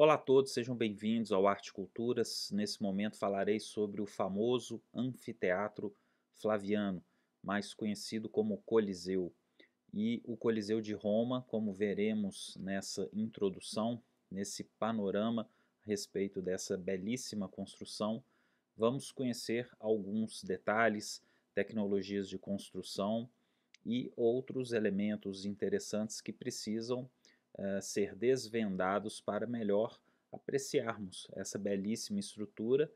Olá a todos, sejam bem-vindos ao Arte Culturas. Nesse momento falarei sobre o famoso anfiteatro Flaviano, mais conhecido como Coliseu. E o Coliseu de Roma, como veremos nessa introdução, nesse panorama a respeito dessa belíssima construção, vamos conhecer alguns detalhes, tecnologias de construção e outros elementos interessantes que precisam eh, ser desvendados para melhor apreciarmos essa belíssima estrutura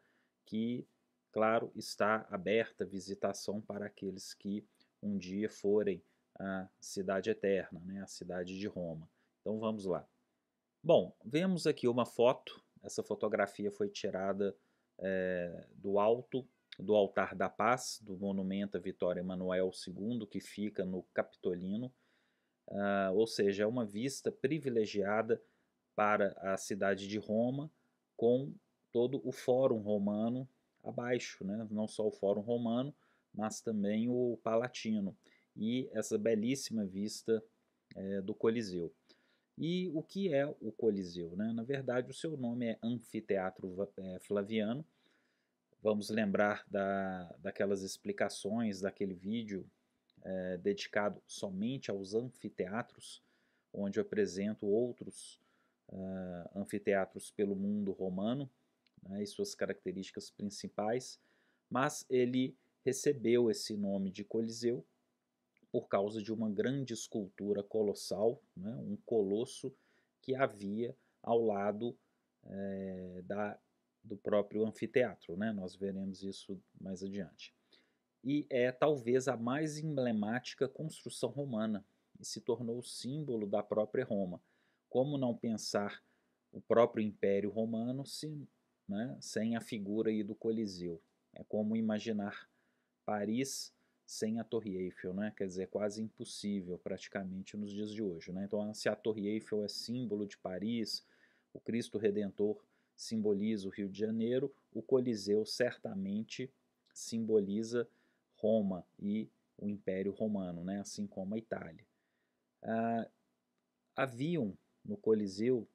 que, claro, está aberta à visitação para aqueles que um dia forem à cidade eterna, né, a cidade de Roma. Então vamos lá. Bom, vemos aqui uma foto. Essa fotografia foi tirada é, do alto do altar da paz, do monumento a Vitória Emanuel II, que fica no Capitolino, uh, ou seja, é uma vista privilegiada para a cidade de Roma, com todo o Fórum Romano abaixo, né? não só o Fórum Romano, mas também o Palatino e essa belíssima vista é, do Coliseu. E o que é o Coliseu? Né? Na verdade, o seu nome é Anfiteatro eh, Flaviano. Vamos lembrar da, daquelas explicações daquele vídeo é, dedicado somente aos anfiteatros, onde eu apresento outros uh, anfiteatros pelo mundo romano né, e suas características principais, mas ele recebeu esse nome de Coliseu por causa de uma grande escultura colossal, né, um colosso que havia ao lado é, da, do próprio anfiteatro. Né? Nós veremos isso mais adiante e é talvez a mais emblemática construção romana e se tornou o símbolo da própria Roma. Como não pensar o próprio Império Romano se, né, sem a figura aí do Coliseu? É como imaginar Paris sem a Torre Eiffel, né? quer dizer, é quase impossível praticamente nos dias de hoje. Né? Então, se a Torre Eiffel é símbolo de Paris, o Cristo Redentor simboliza o Rio de Janeiro, o Coliseu certamente simboliza Roma e o Império Romano, né? assim como a Itália. Ah, haviam no Coliseu,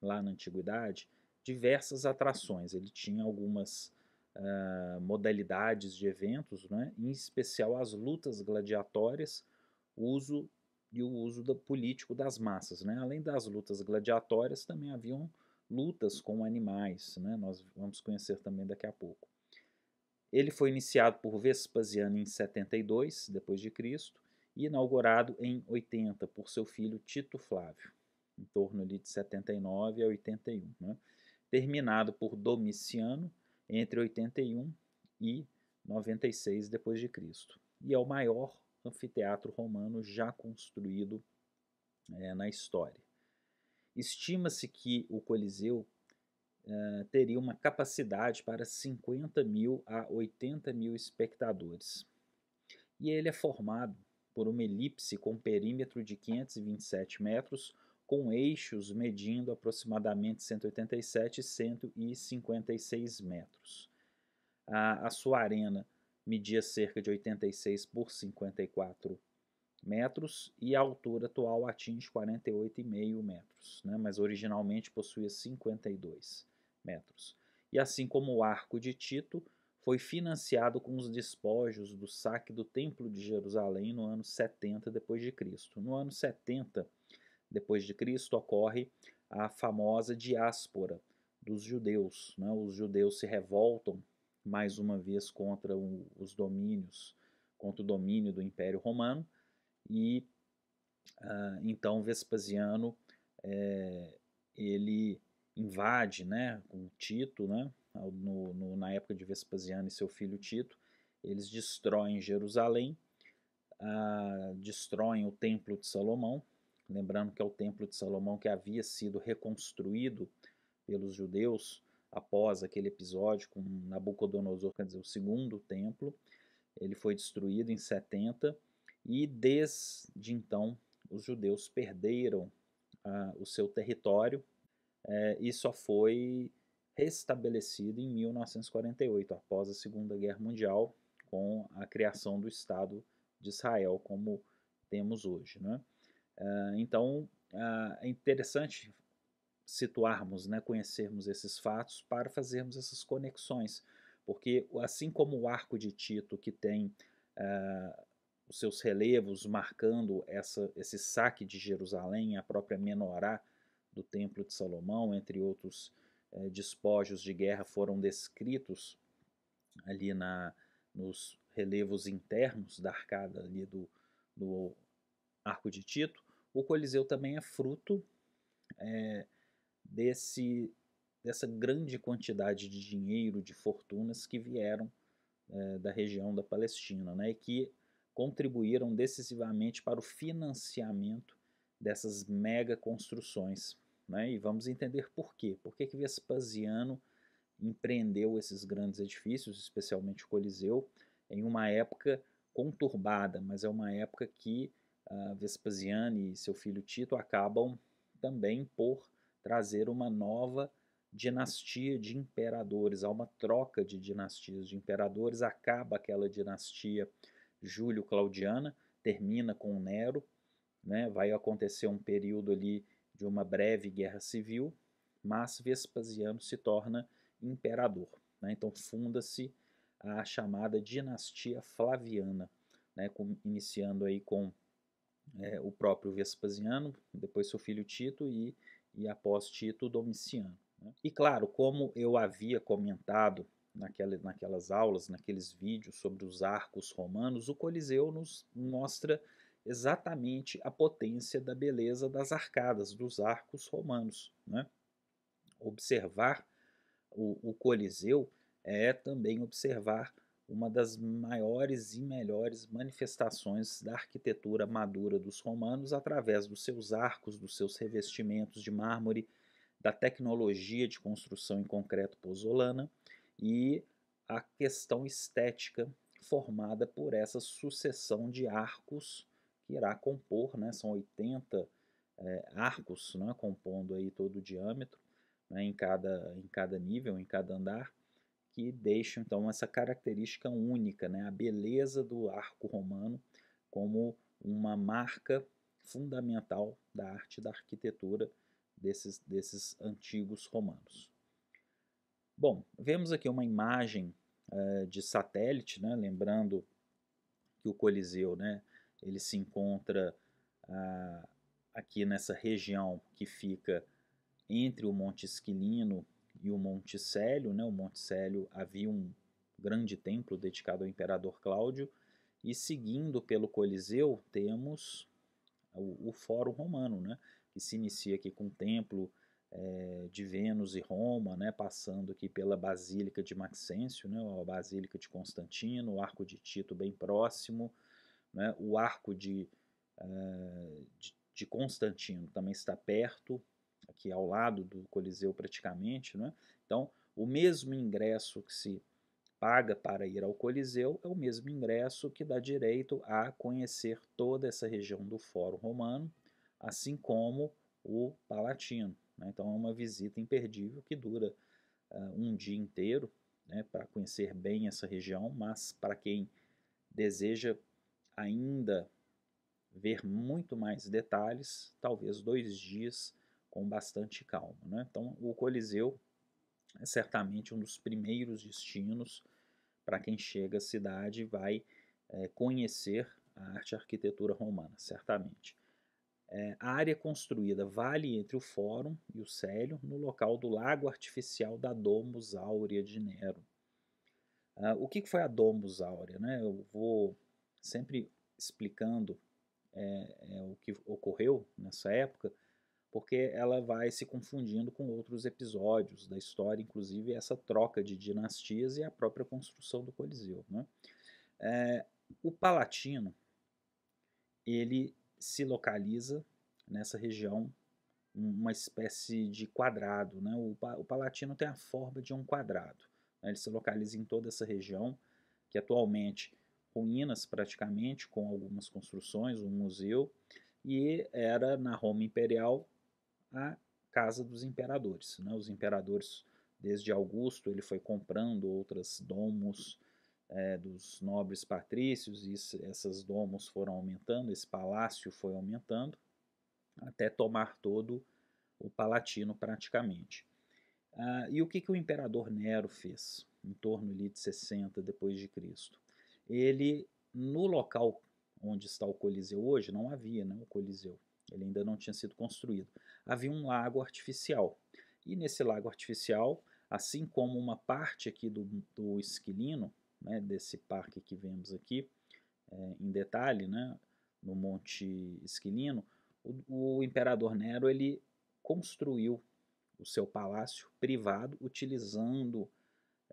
lá na Antiguidade, diversas atrações. Ele tinha algumas ah, modalidades de eventos, né? em especial as lutas gladiatórias, uso e o uso do, político das massas. Né? Além das lutas gladiatórias, também haviam lutas com animais. Né? Nós vamos conhecer também daqui a pouco. Ele foi iniciado por Vespasiano em 72 depois de Cristo e inaugurado em 80 por seu filho Tito Flávio, em torno ali de 79 a 81, né? terminado por Domiciano entre 81 e 96 depois de Cristo, e é o maior anfiteatro romano já construído é, na história. Estima-se que o Coliseu eh, teria uma capacidade para 50 mil a 80 mil espectadores. E ele é formado por uma elipse com perímetro de 527 metros, com eixos medindo aproximadamente 187 e 156 metros. A, a sua arena media cerca de 86 por 54 metros e a altura atual atinge 48,5 metros, né? mas originalmente possuía 52 metros. E assim como o Arco de Tito, foi financiado com os despojos do saque do Templo de Jerusalém no ano 70 depois de Cristo. No ano 70 depois de Cristo ocorre a famosa diáspora dos judeus. Né? Os judeus se revoltam mais uma vez contra os domínios, contra o domínio do Império Romano e uh, então Vespasiano é, ele invade né, com Tito, né, no, no, na época de Vespasiano e seu filho Tito, eles destroem Jerusalém, ah, destroem o Templo de Salomão, lembrando que é o Templo de Salomão que havia sido reconstruído pelos judeus após aquele episódio com Nabucodonosor, quer dizer, o segundo templo, ele foi destruído em 70 e desde então os judeus perderam ah, o seu território, é, e só foi restabelecido em 1948, após a Segunda Guerra Mundial, com a criação do Estado de Israel, como temos hoje. Né? É, então, é, é interessante situarmos, né, conhecermos esses fatos para fazermos essas conexões, porque assim como o arco de Tito, que tem é, os seus relevos marcando essa, esse saque de Jerusalém, a própria menorá do Templo de Salomão, entre outros eh, despojos de guerra, foram descritos ali na, nos relevos internos da arcada ali do, do Arco de Tito. O Coliseu também é fruto é, desse, dessa grande quantidade de dinheiro, de fortunas que vieram é, da região da Palestina né, e que contribuíram decisivamente para o financiamento dessas mega construções. Né? E vamos entender por quê. Por que, que Vespasiano empreendeu esses grandes edifícios, especialmente o Coliseu, em uma época conturbada, mas é uma época que uh, Vespasiano e seu filho Tito acabam também por trazer uma nova dinastia de imperadores, há uma troca de dinastias de imperadores, acaba aquela dinastia Júlio-Claudiana, termina com Nero, né? Vai acontecer um período ali de uma breve guerra civil, mas Vespasiano se torna imperador. Né? Então funda-se a chamada dinastia Flaviana, né? com, iniciando aí com é, o próprio Vespasiano, depois seu filho Tito e, e após Tito, Domiciano. Né? E claro, como eu havia comentado naquela, naquelas aulas, naqueles vídeos sobre os arcos romanos, o Coliseu nos mostra exatamente a potência da beleza das arcadas, dos arcos romanos. Né? Observar o, o Coliseu é também observar uma das maiores e melhores manifestações da arquitetura madura dos romanos através dos seus arcos, dos seus revestimentos de mármore, da tecnologia de construção em concreto pozolana e a questão estética formada por essa sucessão de arcos que irá compor, né, são 80 é, eh, arcos né, compondo aí todo o diâmetro né, em, cada, em cada nível, em cada andar, que deixam então essa característica única, né, a beleza do arco romano como uma marca fundamental da arte da arquitetura desses, desses antigos romanos. Bom, vemos aqui uma imagem eh, de satélite, né, lembrando que o Coliseu né, ele se encontra ah, aqui nessa região que fica entre o Monte Esquilino e o Monte Célio. Né? O Monte Célio havia um grande templo dedicado ao imperador Cláudio. E seguindo pelo Coliseu, temos o, o Fórum Romano, né? que se inicia aqui com o templo é, de Vênus e Roma, né? passando aqui pela Basílica de Maxêncio, né? a Basílica de Constantino, o Arco de Tito bem próximo, né? O arco de, uh, de, de, Constantino também está perto, aqui ao lado do Coliseu praticamente. Né? Então, o mesmo ingresso que se paga para ir ao Coliseu é o mesmo ingresso que dá direito a conhecer toda essa região do Fórum Romano, assim como o Palatino. Né? Então, é uma visita imperdível que dura uh, um dia inteiro. Né, para conhecer bem essa região, mas para quem deseja ainda ver muito mais detalhes, talvez dois dias com bastante calma. Né? Então, o Coliseu é certamente um dos primeiros destinos para quem chega à cidade e vai é, conhecer a arte e a arquitetura romana, certamente. É, a área construída vale entre o Fórum e o Célio, no local do lago artificial da Domus Áurea de Nero. Ah, o que, que foi a Domus Áurea? Né? Eu vou sempre explicando é, é, o que ocorreu nessa época, porque ela vai se confundindo com outros episódios da história, inclusive essa troca de dinastias e a própria construção do Coliseu. Né? É, o Palatino ele se localiza nessa região uma espécie de quadrado, né? o, o Palatino tem a forma de um quadrado. Né? Ele se localiza em toda essa região que atualmente ruínas praticamente, com algumas construções, um museu, e era na Roma Imperial a casa dos imperadores. Né? Os imperadores, desde Augusto, ele foi comprando outras domos é, dos nobres patrícios, e essas domos foram aumentando, esse palácio foi aumentando, até tomar todo o Palatino praticamente. Ah, e o que, que o imperador Nero fez em torno ali, de 60 depois de Cristo? ele no local onde está o Coliseu hoje, não havia né, o Coliseu, ele ainda não tinha sido construído. Havia um lago artificial. E nesse lago artificial, assim como uma parte aqui do, do esquilino, né, desse parque que vemos aqui, é, em detalhe, né, no Monte Esquilino, o, o imperador Nero ele construiu o seu palácio privado utilizando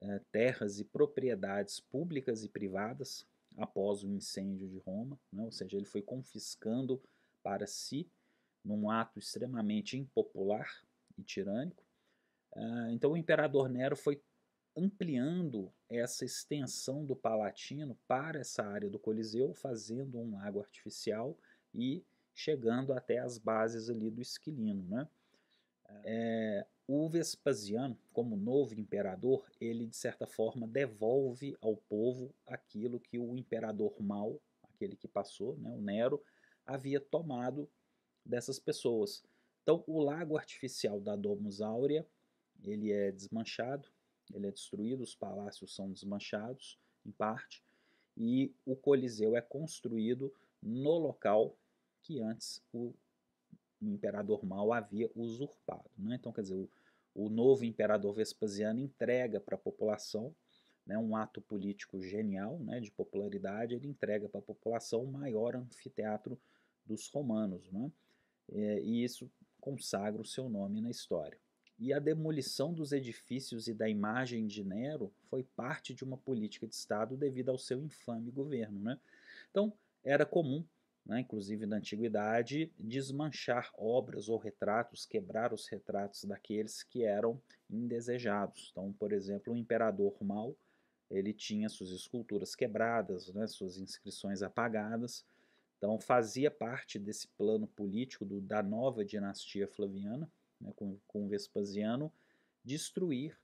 eh, terras e propriedades públicas e privadas após o incêndio de Roma, né? ou seja, ele foi confiscando para si num ato extremamente impopular e tirânico. Eh, então o imperador Nero foi ampliando essa extensão do Palatino para essa área do Coliseu, fazendo um lago artificial e chegando até as bases ali do Esquilino. Né? É, o Vespasiano, como novo imperador, ele de certa forma devolve ao povo aquilo que o imperador mau, aquele que passou, né, o Nero, havia tomado dessas pessoas. Então, o lago artificial da Domus Áurea, ele é desmanchado, ele é destruído, os palácios são desmanchados em parte, e o Coliseu é construído no local que antes o o imperador mau havia usurpado. Né? Então, quer dizer, o, o novo imperador Vespasiano entrega para a população né, um ato político genial, né, de popularidade, ele entrega para a população o maior anfiteatro dos romanos. Né, é, e isso consagra o seu nome na história. E a demolição dos edifícios e da imagem de Nero foi parte de uma política de Estado devido ao seu infame governo. Né? Então, era comum né, inclusive na antiguidade, desmanchar obras ou retratos, quebrar os retratos daqueles que eram indesejados. Então, por exemplo, o imperador Mao, ele tinha suas esculturas quebradas, né, suas inscrições apagadas. Então, fazia parte desse plano político do, da nova dinastia flaviana, né, com, com Vespasiano, destruir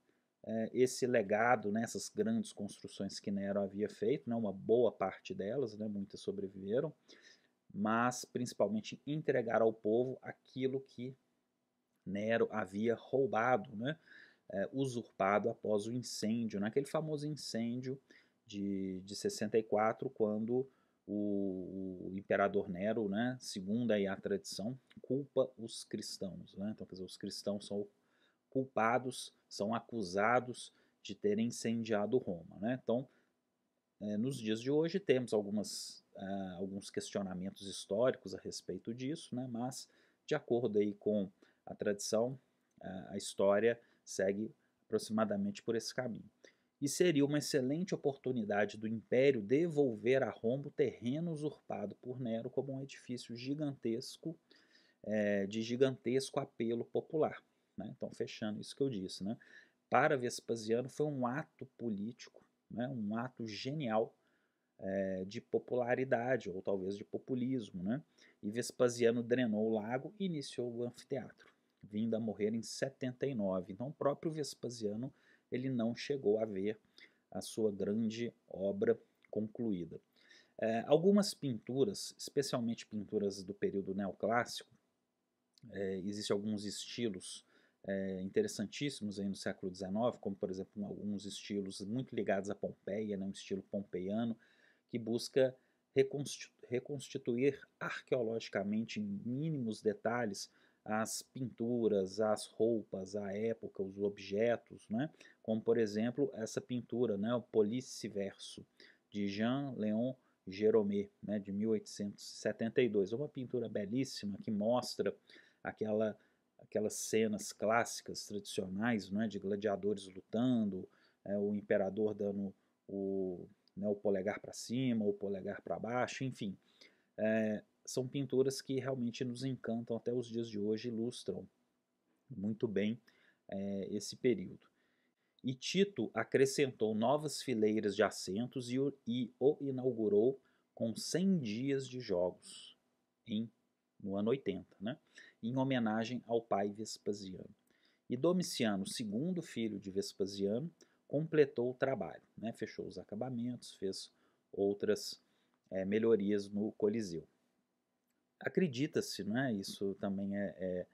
é, esse legado, né, essas grandes construções que Nero havia feito, né, uma boa parte delas, né, muitas sobreviveram, mas principalmente entregar ao povo aquilo que Nero havia roubado, né? É, usurpado após o incêndio, naquele né? famoso incêndio de, de 64, quando o, o, imperador Nero, né, segundo aí a tradição, culpa os cristãos. Né? Então, quer dizer, os cristãos são culpados, são acusados de terem incendiado Roma. Né? Então, eh, nos dias de hoje temos algumas, ah, alguns questionamentos históricos a respeito disso, né, mas de acordo aí com a tradição, ah, a história segue aproximadamente por esse caminho. E seria uma excelente oportunidade do Império devolver a Roma o terreno usurpado por Nero como um edifício gigantesco, eh, de gigantesco apelo popular. Né? Então, fechando isso que eu disse, né? para Vespasiano foi um ato político né, um ato genial é, de popularidade, ou talvez de populismo. Né? E Vespasiano drenou o lago e iniciou o anfiteatro, vindo a morrer em 79. Então, o próprio Vespasiano ele não chegou a ver a sua grande obra concluída. É, algumas pinturas, especialmente pinturas do período neoclássico, é, existem alguns estilos é, interessantíssimos aí no século XIX, como por exemplo alguns estilos muito ligados a Pompeia, né, um estilo pompeiano, que busca reconstituir arqueologicamente em mínimos detalhes as pinturas, as roupas, a época, os objetos, né? como por exemplo essa pintura, né? o Verso de Jean-Léon Jérôme, né? de 1872. É uma pintura belíssima que mostra aquela aquelas cenas clássicas, tradicionais, é, de gladiadores lutando, é, o imperador dando o, né, o polegar para cima, o polegar para baixo, enfim. É, são pinturas que realmente nos encantam até os dias de hoje, ilustram muito bem é, esse período. E Tito acrescentou novas fileiras de assentos e o, e o inaugurou com 100 dias de jogos em, no ano 80. Né? em homenagem ao pai Vespasiano. E Domiciano, segundo filho de Vespasiano, completou o trabalho, né? fechou os acabamentos, fez outras é, melhorias no Coliseu. Acredita-se, né? isso também é, é,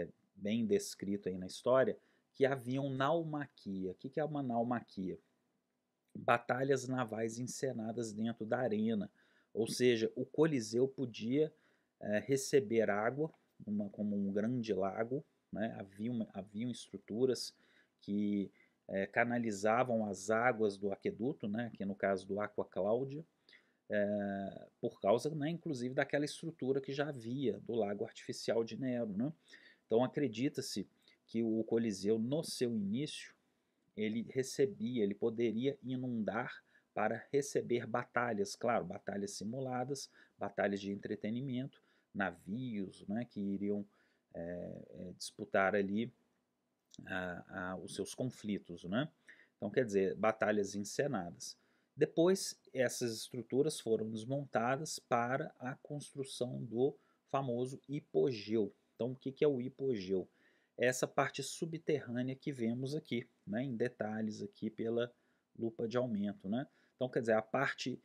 é, bem descrito aí na história, que haviam naumaquia. O que é uma naumaquia? Batalhas navais encenadas dentro da arena, ou seja, o Coliseu podia é, receber água uma, como um grande lago, né? haviam, haviam estruturas que é, canalizavam as águas do aqueduto, né? que no caso do Aqua Cláudia, é, por causa, né, inclusive, daquela estrutura que já havia do lago artificial de Nero. Né? Então acredita-se que o Coliseu, no seu início, ele recebia, ele poderia inundar para receber batalhas, claro, batalhas simuladas, batalhas de entretenimento, navios né, que iriam é, é, disputar ali a, a, os seus conflitos. Né? Então, quer dizer, batalhas encenadas. Depois, essas estruturas foram desmontadas para a construção do famoso hipogeu. Então, o que, que é o hipogeu? É essa parte subterrânea que vemos aqui, né, em detalhes aqui pela lupa de aumento. Né? Então, quer dizer, a parte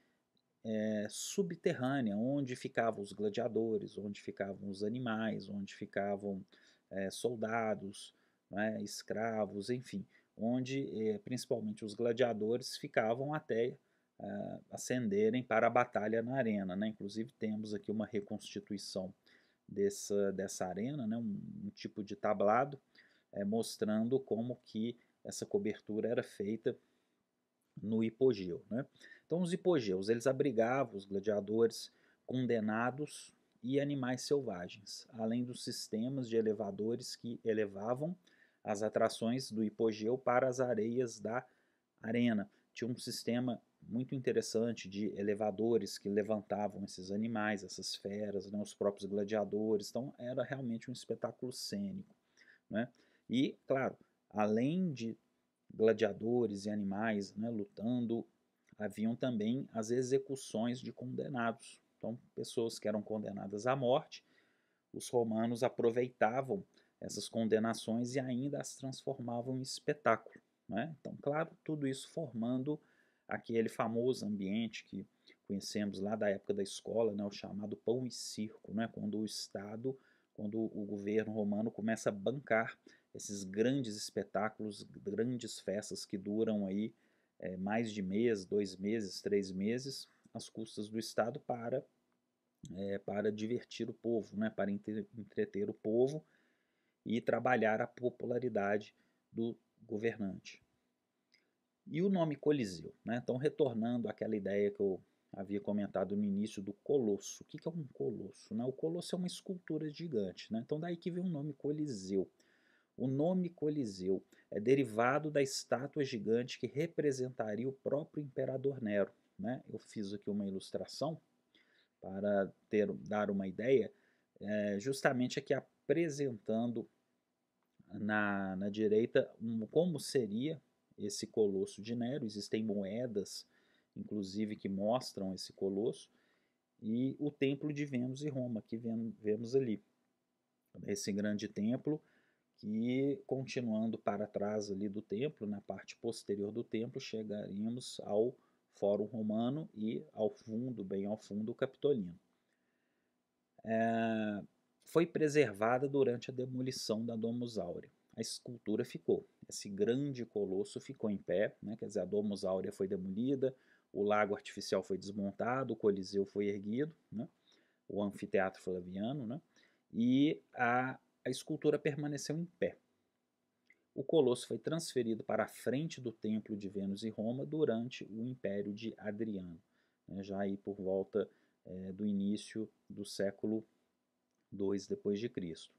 é, subterrânea, onde ficavam os gladiadores, onde ficavam os animais, onde ficavam eh, é, soldados, né, escravos, enfim, onde é, principalmente os gladiadores ficavam até ascenderem ah, para a batalha na arena. Né? Inclusive temos aqui uma reconstituição dessa, dessa arena, né? um, um tipo de tablado mostrando como que essa cobertura era feita no hipogeu. Né? Então os hipogeus eles abrigavam os gladiadores condenados e animais selvagens, além dos sistemas de elevadores que elevavam as atrações do hipogeu para as areias da arena. Tinha um sistema muito interessante de elevadores que levantavam esses animais, essas feras, né, os próprios gladiadores. Então era realmente um espetáculo cênico. Né? E, claro, além de gladiadores e animais né, lutando. Haviam também as execuções de condenados. Então, pessoas que eram condenadas à morte, os romanos aproveitavam essas condenações e ainda as transformavam em espetáculo. Né? Então, claro, tudo isso formando aquele famoso ambiente que conhecemos lá da época da escola, né, o chamado pão e circo, né, quando o Estado, quando o governo romano começa a bancar esses grandes espetáculos, grandes festas que duram aí é, mais de mês, dois meses, três meses, às custas do Estado para é, para divertir o povo, né, para entreter o povo e trabalhar a popularidade do governante. E o nome Coliseu? Né? Então, retornando àquela ideia que eu havia comentado no início do colosso. O que é um colosso? Né? O colosso é uma escultura gigante. Né? Então, daí que vem o nome Coliseu. O nome Coliseu é derivado da estátua gigante que representaria o próprio imperador Nero. Né? Eu fiz aqui uma ilustração para ter, dar uma ideia, é, justamente aqui apresentando na, na direita um, como seria esse colosso de Nero. Existem moedas, inclusive, que mostram esse colosso. E o templo de Vênus e Roma, que vemos ali. Esse grande templo que continuando para trás ali do templo, na parte posterior do templo, chegaríamos ao Fórum Romano e ao fundo, bem ao fundo, o Capitolino. É, foi preservada durante a demolição da Domus Aurea. A escultura ficou, esse grande colosso ficou em pé, né? quer dizer, a Domus Aurea foi demolida, o lago artificial foi desmontado, o Coliseu foi erguido, né? o anfiteatro flaviano, né? e a a escultura permaneceu em pé. O colosso foi transferido para a frente do templo de Vênus e Roma durante o Império de Adriano, né, já aí por volta é, do início do século II depois de Cristo.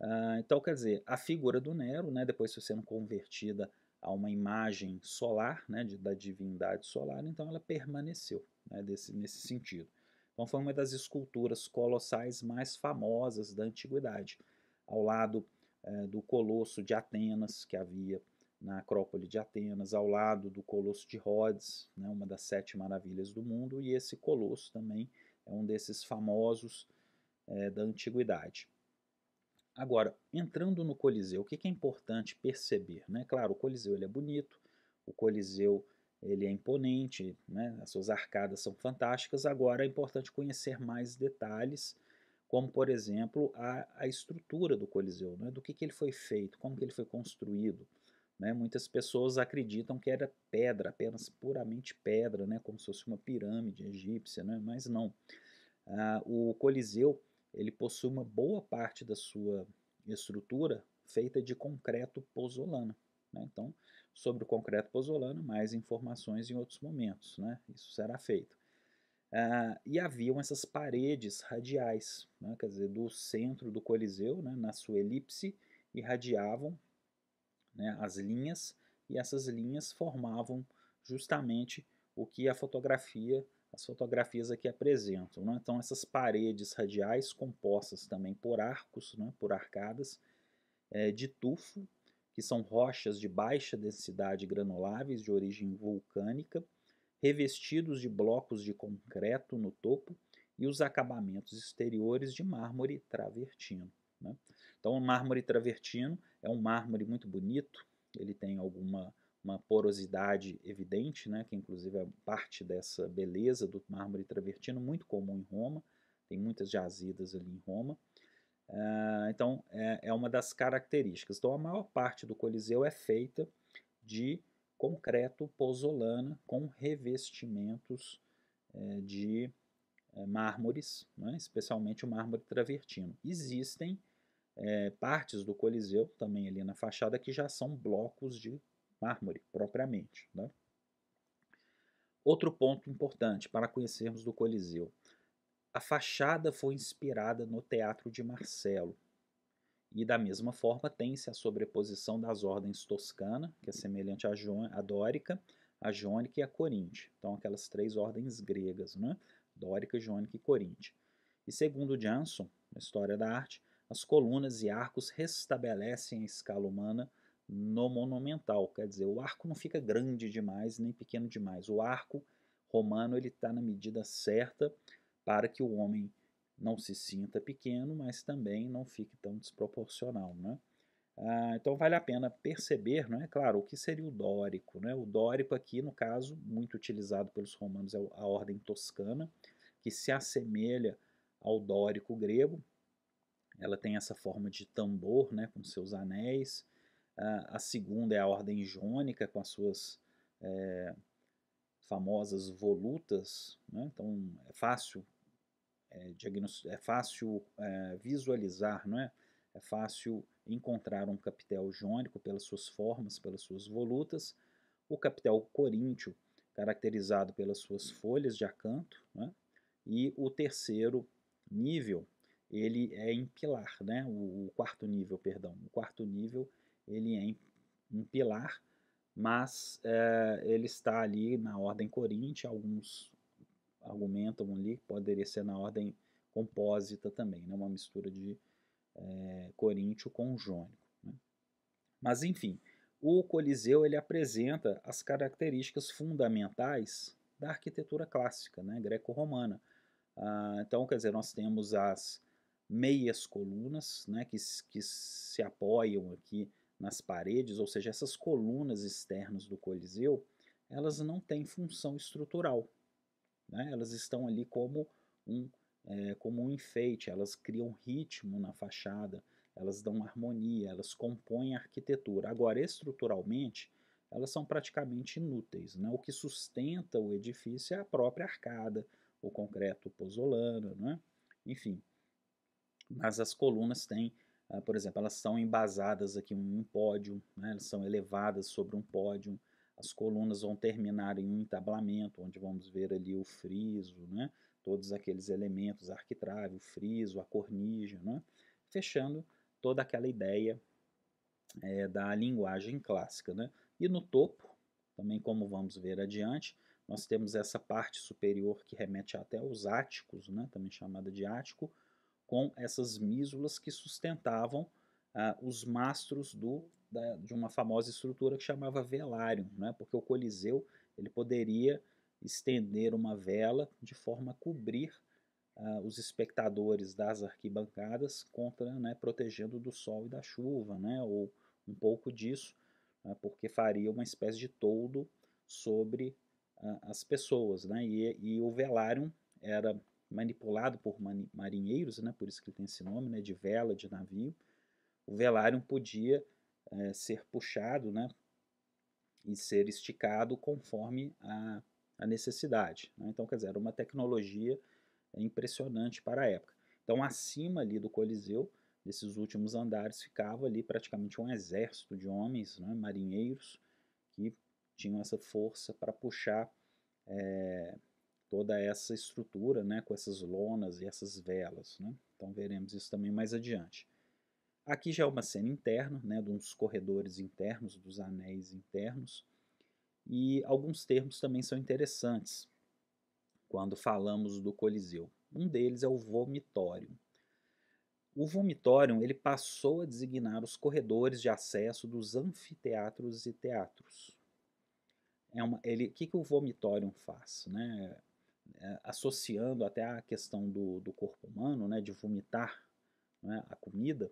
Ah, então, quer dizer, a figura do Nero, né, depois de sendo convertida a uma imagem solar, né, de, da divindade solar, então ela permaneceu né, desse, nesse sentido. Então foi uma das esculturas colossais mais famosas da antiguidade ao lado eh, do Colosso de Atenas, que havia na Acrópole de Atenas, ao lado do Colosso de Rhodes, né, uma das sete maravilhas do mundo, e esse Colosso também é um desses famosos eh, da antiguidade. Agora, entrando no Coliseu, o que, que é importante perceber? Né? Claro, o Coliseu ele é bonito, o Coliseu ele é imponente, né? as suas arcadas são fantásticas. Agora é importante conhecer mais detalhes como por exemplo a, a estrutura do Coliseu, né? do que, que ele foi feito, como que ele foi construído. Né? Muitas pessoas acreditam que era pedra, apenas puramente pedra, né? como se fosse uma pirâmide egípcia, né? mas não. Ah, o Coliseu ele possui uma boa parte da sua estrutura feita de concreto pozolano. Né? Então, sobre o concreto pozolano, mais informações em outros momentos. Né? Isso será feito. Ah, e haviam essas paredes radiais, né, quer dizer, do centro do Coliseu, né, na sua elipse, irradiavam né, as linhas, e essas linhas formavam justamente o que a fotografia, as fotografias aqui apresentam. Né? Então, essas paredes radiais, compostas também por arcos, né, por arcadas é, de tufo, que são rochas de baixa densidade granuláveis de origem vulcânica revestidos de blocos de concreto no topo e os acabamentos exteriores de mármore travertino. Né? Então, o mármore travertino é um mármore muito bonito, ele tem alguma uma porosidade evidente, né, que inclusive é parte dessa beleza do mármore travertino, muito comum em Roma, tem muitas jazidas ali em Roma. Uh, então, é, é uma das características. Então, a maior parte do Coliseu é feita de concreto pozolana com revestimentos é, de é, mármores, né, especialmente o mármore travertino. Existem é, partes do Coliseu, também ali na fachada, que já são blocos de mármore propriamente. Né? Outro ponto importante para conhecermos do Coliseu: a fachada foi inspirada no Teatro de Marcelo, e da mesma forma tem-se a sobreposição das ordens toscana, que é semelhante à, dórica, à jônica e à coríntia. Então aquelas três ordens gregas, né? dórica, jônica e coríntia. E segundo Janson, na História da Arte, as colunas e arcos restabelecem a escala humana no monumental, quer dizer, o arco não fica grande demais nem pequeno demais. O arco romano ele está na medida certa para que o homem não se sinta pequeno, mas também não fique tão desproporcional. Né? Ah, então vale a pena perceber, não é claro, o que seria o dórico. Né? O dórico aqui, no caso, muito utilizado pelos romanos, é a ordem toscana, que se assemelha ao dórico grego. Ela tem essa forma de tambor, né, com seus anéis. Ah, a segunda é a ordem jônica, com as suas é, famosas volutas. Né? Então é fácil é, é fácil é, visualizar, não é? É fácil encontrar um capitel jônico pelas suas formas, pelas suas volutas. O capitel coríntio, caracterizado pelas suas folhas de acanto. É? E o terceiro nível, ele é em pilar, né? O, o, quarto nível, perdão. O quarto nível, ele é em, em pilar, mas é, ele está ali na ordem coríntia, alguns argumentam ali, poderia ser na ordem compósita também, né? uma mistura de é, eh, coríntio com jônico. Né? Mas, enfim, o Coliseu ele apresenta as características fundamentais da arquitetura clássica né? greco-romana. Ah, então, quer dizer, nós temos as meias colunas né? que, que se apoiam aqui nas paredes, ou seja, essas colunas externas do Coliseu, elas não têm função estrutural. Né? Elas estão ali como um, é, como um enfeite, elas criam ritmo na fachada, elas dão harmonia, elas compõem a arquitetura. Agora, estruturalmente, elas são praticamente inúteis. Né? O que sustenta o edifício é a própria arcada, o concreto pozolano, né? enfim. Mas as colunas têm, ah, por exemplo, elas são embasadas aqui em um pódio, né? elas são elevadas sobre um pódio, as colunas vão terminar em um entablamento, onde vamos ver ali o friso, né? todos aqueles elementos, arquitrave, o friso, a cornija, né? fechando toda aquela ideia é, da linguagem clássica. Né? E no topo, também como vamos ver adiante, nós temos essa parte superior que remete até aos áticos, né? também chamada de ático, com essas mísulas que sustentavam ah, os mastros do da, de uma famosa estrutura que chamava velarium, né? porque o Coliseu ele poderia estender uma vela de forma a cobrir uh, os espectadores das arquibancadas contra, né, protegendo do sol e da chuva, né, ou um pouco disso, né, porque faria uma espécie de toldo sobre uh, as pessoas, né, e, e o velarium era manipulado por marinheiros, né, por isso que ele tem esse nome, né, de vela de navio. O velarium podia é, ser puxado né, e ser esticado conforme a, a necessidade. Né? Então, quer dizer, era uma tecnologia impressionante para a época. Então, acima ali do Coliseu, nesses últimos andares, ficava ali praticamente um exército de homens, né, marinheiros, que tinham essa força para puxar é, toda essa estrutura, né, com essas lonas e essas velas. Né? Então veremos isso também mais adiante. Aqui já é uma cena interna, né, de uns corredores internos, dos anéis internos. E alguns termos também são interessantes quando falamos do Coliseu. Um deles é o vomitório. O vomitório ele passou a designar os corredores de acesso dos anfiteatros e teatros. É uma, ele, o que, que o vomitório faz? Né? É, associando até a questão do, do corpo humano, né, de vomitar né, a comida,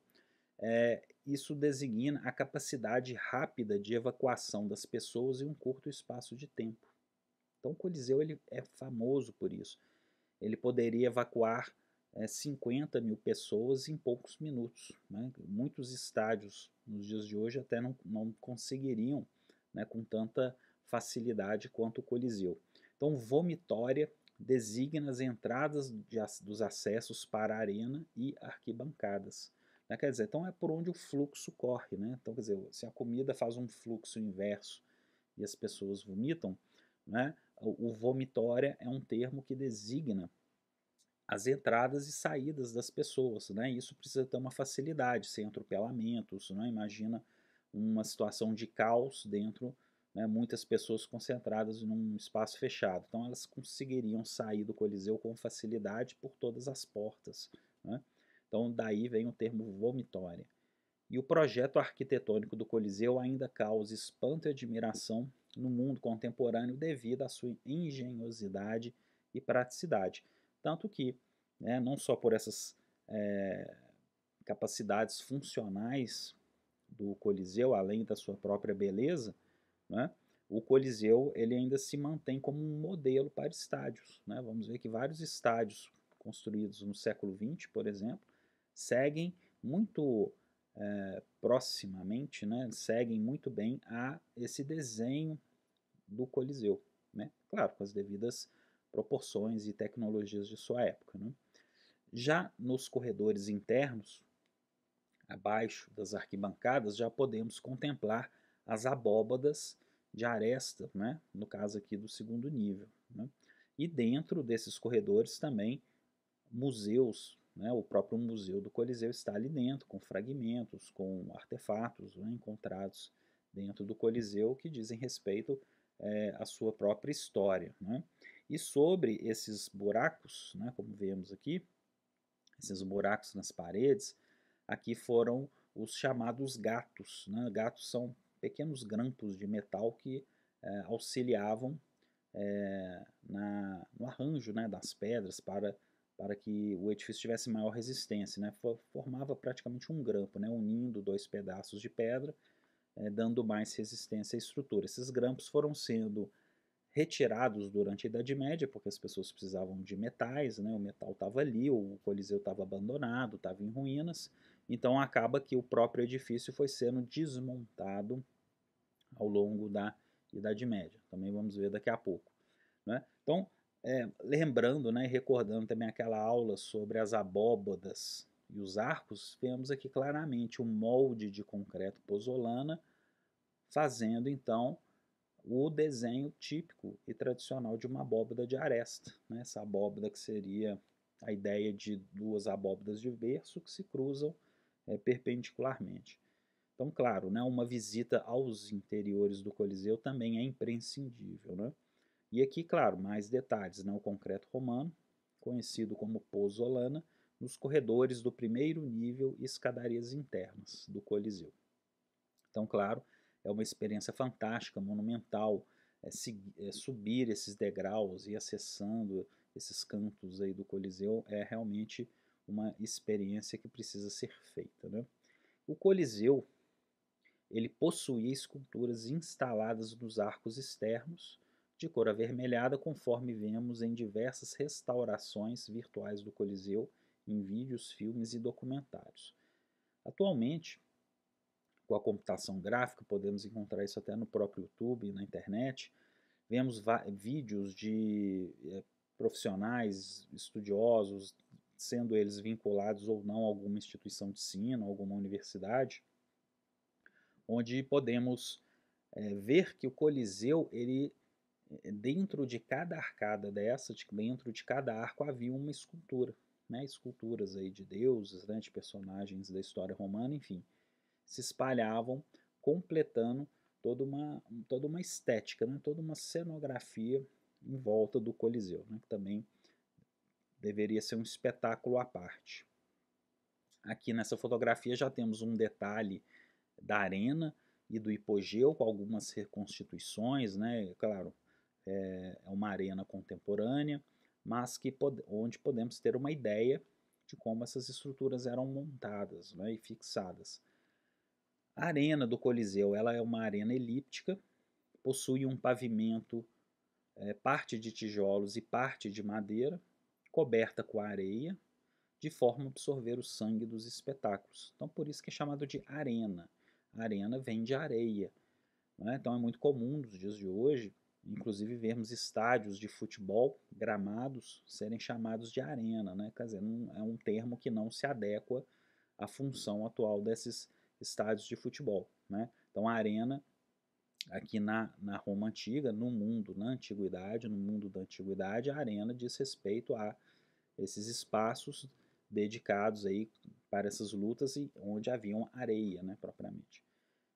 é, isso designa a capacidade rápida de evacuação das pessoas em um curto espaço de tempo. Então, o Coliseu ele é famoso por isso. Ele poderia evacuar é, eh, 50 mil pessoas em poucos minutos. Né? Muitos estádios nos dias de hoje até não, não conseguiriam né, com tanta facilidade quanto o Coliseu. Então, vomitória designa as entradas de, dos acessos para a arena e arquibancadas. Né? Quer dizer, então é por onde o fluxo corre. Né? Então, quer dizer, se a comida faz um fluxo inverso e as pessoas vomitam, né? o, vomitória é um termo que designa as entradas e saídas das pessoas. Né? Isso precisa ter uma facilidade, sem atropelamentos. Né? Imagina uma situação de caos dentro, né? muitas pessoas concentradas num espaço fechado. Então elas conseguiriam sair do Coliseu com facilidade por todas as portas. Né? Então, daí vem o termo vomitória. E o projeto arquitetônico do Coliseu ainda causa espanto e admiração no mundo contemporâneo devido à sua engenhosidade e praticidade. Tanto que, né, não só por essas é, capacidades funcionais do Coliseu, além da sua própria beleza, né, o Coliseu ele ainda se mantém como um modelo para estádios. Né? Vamos ver que vários estádios construídos no século XX, por exemplo, seguem muito é, proximamente, né, seguem muito bem a esse desenho do Coliseu, né? claro, com as devidas proporções e tecnologias de sua época. Né? Já nos corredores internos, abaixo das arquibancadas, já podemos contemplar as abóbadas de aresta, né? no caso aqui do segundo nível. Né? E dentro desses corredores também museus né? O próprio Museu do Coliseu está ali dentro, com fragmentos, com artefatos né, encontrados dentro do Coliseu que dizem respeito é, à sua própria história. Né? E sobre esses buracos, né, como vemos aqui, esses buracos nas paredes, aqui foram os chamados gatos. Né? Gatos são pequenos grampos de metal que é, auxiliavam é, na, no arranjo né, das pedras para para que o edifício tivesse maior resistência. Né? Formava praticamente um grampo, né? unindo dois pedaços de pedra, é, dando mais resistência à estrutura. Esses grampos foram sendo retirados durante a Idade Média, porque as pessoas precisavam de metais, né? o metal estava ali, o Coliseu estava abandonado, estava em ruínas, então acaba que o próprio edifício foi sendo desmontado ao longo da Idade Média. Também vamos ver daqui a pouco. Né? Então, é, lembrando, né, recordando também aquela aula sobre as abóbodas e os arcos, vemos aqui claramente o um molde de concreto pozolana fazendo então o desenho típico e tradicional de uma abóboda de aresta. Né? Essa abóboda que seria a ideia de duas abóbodas de berço que se cruzam é, perpendicularmente. Então, claro, né, uma visita aos interiores do Coliseu também é imprescindível. Né? E aqui, claro, mais detalhes, né? o concreto romano, conhecido como pozolana, nos corredores do primeiro nível e escadarias internas do Coliseu. Então, claro, é uma experiência fantástica, monumental, é, é, subir esses degraus e acessando esses cantos aí do Coliseu é realmente uma experiência que precisa ser feita. Né? O Coliseu ele possuía esculturas instaladas nos arcos externos de cor avermelhada, conforme vemos em diversas restaurações virtuais do Coliseu, em vídeos, filmes e documentários. Atualmente, com a computação gráfica, podemos encontrar isso até no próprio YouTube, e na internet, vemos vídeos de eh, profissionais, estudiosos, sendo eles vinculados ou não a alguma instituição de ensino, alguma universidade, onde podemos eh, ver que o Coliseu ele eh, dentro de cada arcada dessa, dentro de cada arco, havia uma escultura. Né, esculturas aí de deuses, né, de personagens da história romana, enfim, se espalhavam, completando toda uma, toda uma estética, né, toda uma cenografia em volta do Coliseu, né, que também deveria ser um espetáculo à parte. Aqui nessa fotografia já temos um detalhe da arena e do hipogeu, com algumas reconstituições, né, claro, é, uma arena contemporânea, mas que onde podemos ter uma ideia de como essas estruturas eram montadas né, e fixadas. A arena do Coliseu ela é uma arena elíptica, possui um pavimento, é, parte de tijolos e parte de madeira, coberta com areia, de forma a absorver o sangue dos espetáculos. Então, por isso que é chamado de arena. A arena vem de areia. Né? Então, é muito comum nos dias de hoje inclusive vermos estádios de futebol gramados serem chamados de arena, né? Quer dizer, não, é um termo que não se adequa à função atual desses estádios de futebol, né? Então, a arena aqui na, na Roma antiga, no mundo, na antiguidade, no mundo da antiguidade, a arena diz respeito a esses espaços dedicados aí para essas lutas e onde haviam areia, né, propriamente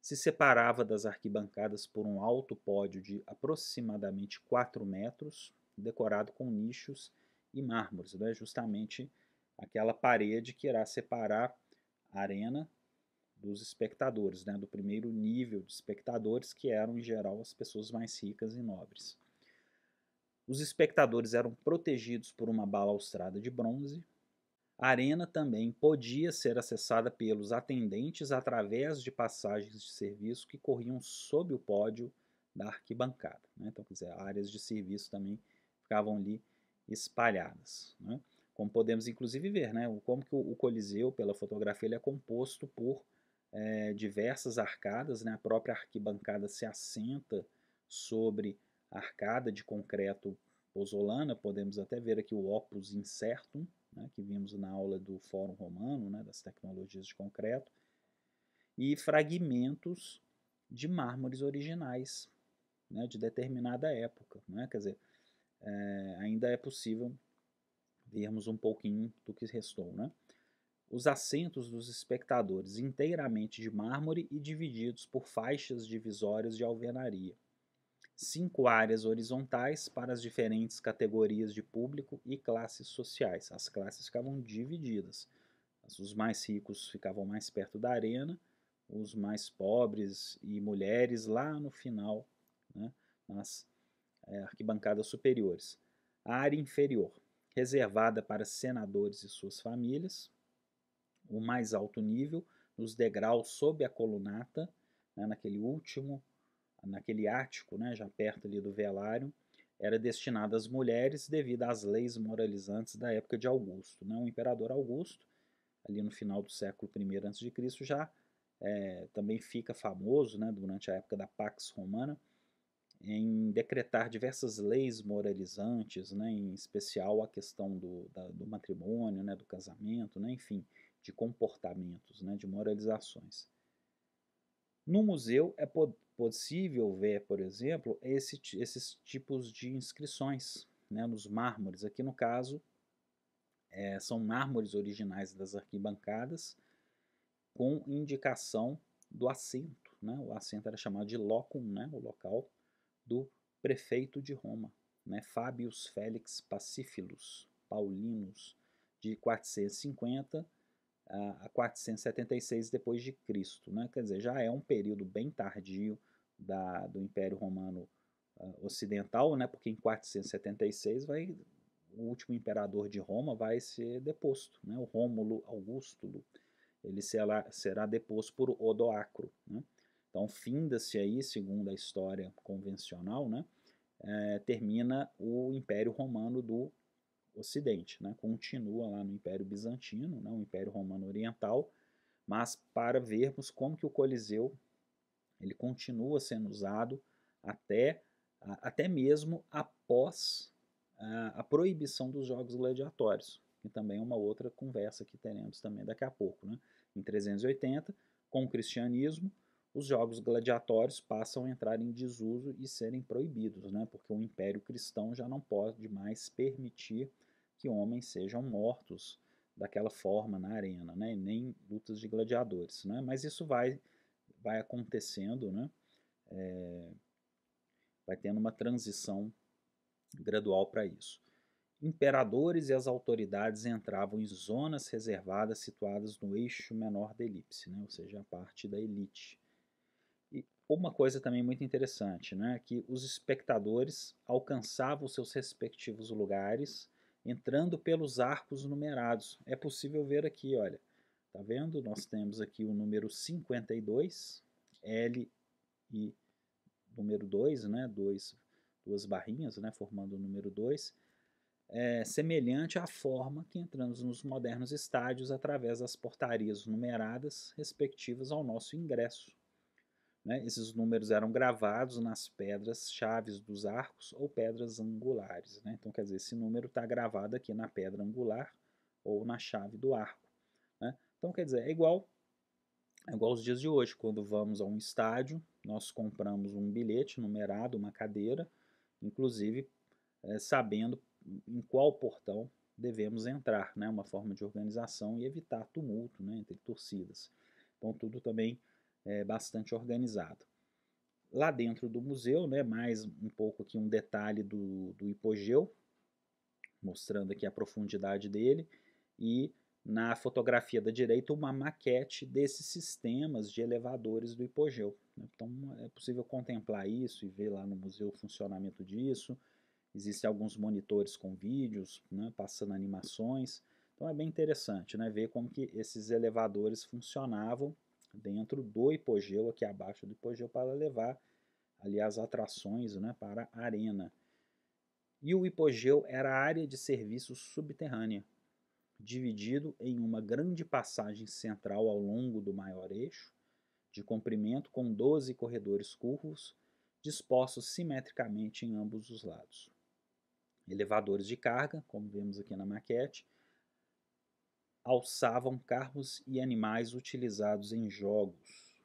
se separava das arquibancadas por um alto pódio de aproximadamente 4 metros, decorado com nichos e mármores, né? justamente aquela parede que irá separar a arena dos espectadores, né? do primeiro nível de espectadores, que eram em geral as pessoas mais ricas e nobres. Os espectadores eram protegidos por uma balaustrada de bronze a arena também podia ser acessada pelos atendentes através de passagens de serviço que corriam sob o pódio da arquibancada. Né? Então, quer dizer, áreas de serviço também ficavam ali espalhadas. Né? Como podemos inclusive ver, né? como que o Coliseu, pela fotografia, ele é composto por é, diversas arcadas, né? a própria arquibancada se assenta sobre a arcada de concreto pozolana, podemos até ver aqui o opus incertum, né, que vimos na aula do Fórum Romano, né, das tecnologias de concreto, e fragmentos de mármores originais né, de determinada época. Né, quer dizer, é, ainda é possível vermos um pouquinho do que restou. Né? Os assentos dos espectadores inteiramente de mármore e divididos por faixas divisórias de alvenaria cinco áreas horizontais para as diferentes categorias de público e classes sociais. As classes ficavam divididas. Os mais ricos ficavam mais perto da arena, os mais pobres e mulheres lá no final, né, nas é, arquibancadas superiores. A área inferior, reservada para senadores e suas famílias. O mais alto nível, nos degraus sob a colunata, né, naquele último naquele ático, né, já perto ali do velário, era destinada às mulheres devido às leis moralizantes da época de Augusto. Né? O imperador Augusto, ali no final do século I a.C., já é, também fica famoso né, durante a época da Pax Romana em decretar diversas leis moralizantes, né, em especial a questão do, da, do matrimônio, né, do casamento, né, enfim, de comportamentos, né, de moralizações. No museu é possível ver, por exemplo, esse, esses tipos de inscrições né, nos mármores. Aqui no caso, é, são mármores originais das arquibancadas com indicação do assento. Né? O assento era chamado de locum, né? o local do prefeito de Roma, né? Fabius Félix Pacifilus Paulinos, de 450 ah, a 476 depois de Cristo, né? Quer dizer, já é um período bem tardio da, do Império Romano uh, Ocidental, né? Porque em 476 vai o último imperador de Roma vai ser deposto, né? O Rômulo Augustulo ele será, será deposto por Odoacro, né? Então, finda-se aí, segundo a história convencional, né, é, termina o Império Romano do Ocidente. Né, continua lá no Império Bizantino, né, o Império Romano Oriental, mas para vermos como que o Coliseu ele continua sendo usado até, até mesmo após a, proibição dos jogos gladiatórios, que também é uma outra conversa que teremos também daqui a pouco. Né? Em 380, com o cristianismo, os jogos gladiatórios passam a entrar em desuso e serem proibidos, né? porque o Império Cristão já não pode mais permitir que homens sejam mortos daquela forma na arena, né? nem lutas de gladiadores. Né? Mas isso vai vai acontecendo, né? É, vai tendo uma transição gradual para isso. Imperadores e as autoridades entravam em zonas reservadas situadas no eixo menor da elipse, né? ou seja, a parte da elite. E uma coisa também muito interessante, né? que os espectadores alcançavam seus respectivos lugares entrando pelos arcos numerados. É possível ver aqui, olha, Tá vendo? Nós temos aqui o número 52, L e número 2, né? Dois, duas barrinhas, né? Formando o número 2. É, semelhante à forma que entramos nos modernos estádios através das portarias numeradas respectivas ao nosso ingresso. Né? Esses números eram gravados nas pedras chaves dos arcos ou pedras angulares. Né? Então, quer dizer, esse número está gravado aqui na pedra angular ou na chave do arco. Então, quer dizer, é igual, é igual aos dias de hoje, quando vamos a um estádio, nós compramos um bilhete numerado, uma cadeira, inclusive é, sabendo em qual portão devemos entrar, né? uma forma de organização e evitar tumulto né? entre torcidas. Então, tudo também é bastante organizado. Lá dentro do museu, né, mais um pouco aqui um detalhe do, do hipogeu, mostrando aqui a profundidade dele e na fotografia da direita uma maquete desses sistemas de elevadores do hipogeu. Né? Então é possível contemplar isso e ver lá no museu o funcionamento disso. Existem alguns monitores com vídeos, né, passando animações. Então é bem interessante né, ver como que esses elevadores funcionavam dentro do hipogeu, aqui abaixo do hipogeu, para levar ali as atrações né, para a arena. E o hipogeu era a área de serviço subterrânea, dividido em uma grande passagem central ao longo do maior eixo, de comprimento com 12 corredores curvos dispostos simetricamente em ambos os lados. Elevadores de carga, como vemos aqui na maquete, alçavam carros e animais utilizados em jogos.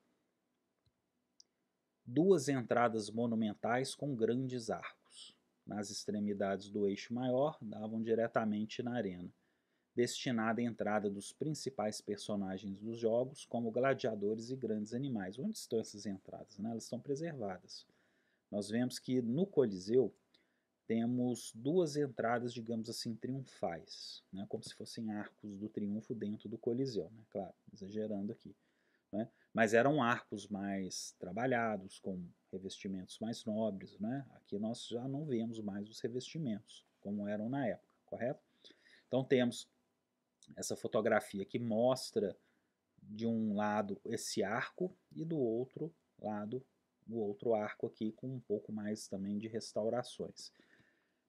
Duas entradas monumentais com grandes arcos. Nas extremidades do eixo maior, davam diretamente na arena destinada à entrada dos principais personagens dos jogos, como gladiadores e grandes animais. Onde estão essas entradas? Né? Elas estão preservadas. Nós vemos que no Coliseu temos duas entradas, digamos assim, triunfais, né? como se fossem arcos do triunfo dentro do Coliseu, né? claro, exagerando aqui. Né? Mas eram arcos mais trabalhados, com revestimentos mais nobres. Né? Aqui nós já não vemos mais os revestimentos, como eram na época, correto? Então temos essa fotografia que mostra de um lado esse arco e do outro lado o outro arco aqui com um pouco mais também de restaurações.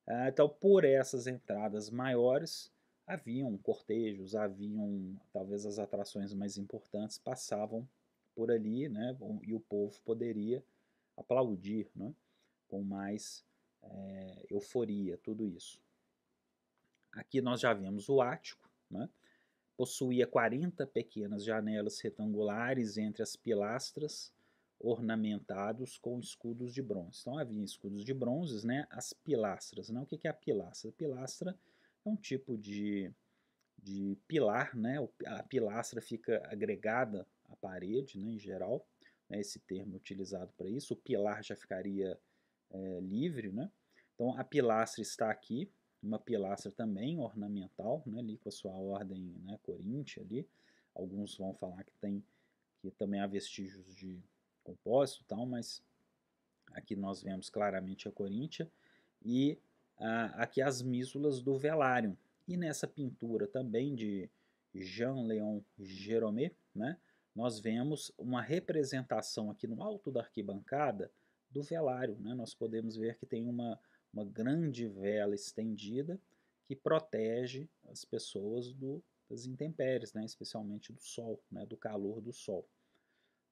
Ah, então, por essas entradas maiores, haviam cortejos, haviam talvez as atrações mais importantes passavam por ali, né? E o povo poderia aplaudir, né? Com mais é, euforia, tudo isso. Aqui nós já vimos o ático, né? Possuía 40 pequenas janelas retangulares entre as pilastras, ornamentados com escudos de bronze. Então havia escudos de bronze, né? as pilastras. Né? O que é a pilastra? A pilastra é um tipo de, de pilar, né? a pilastra fica agregada à parede né? em geral, né? esse termo é utilizado para isso. O pilar já ficaria é, livre. Né? Então a pilastra está aqui, uma pilastra também ornamental, né, ali com a sua ordem né, coríntia ali. Alguns vão falar que tem que também há vestígios de compósito tal, mas aqui nós vemos claramente a coríntia e ah, aqui as mísulas do velário. E nessa pintura também de Jean-Léon Jeromé, né, nós vemos uma representação aqui no alto da arquibancada do velário. Né? Nós podemos ver que tem uma uma grande vela estendida que protege as pessoas do, das intempéries, né, especialmente do sol, né, do calor do sol.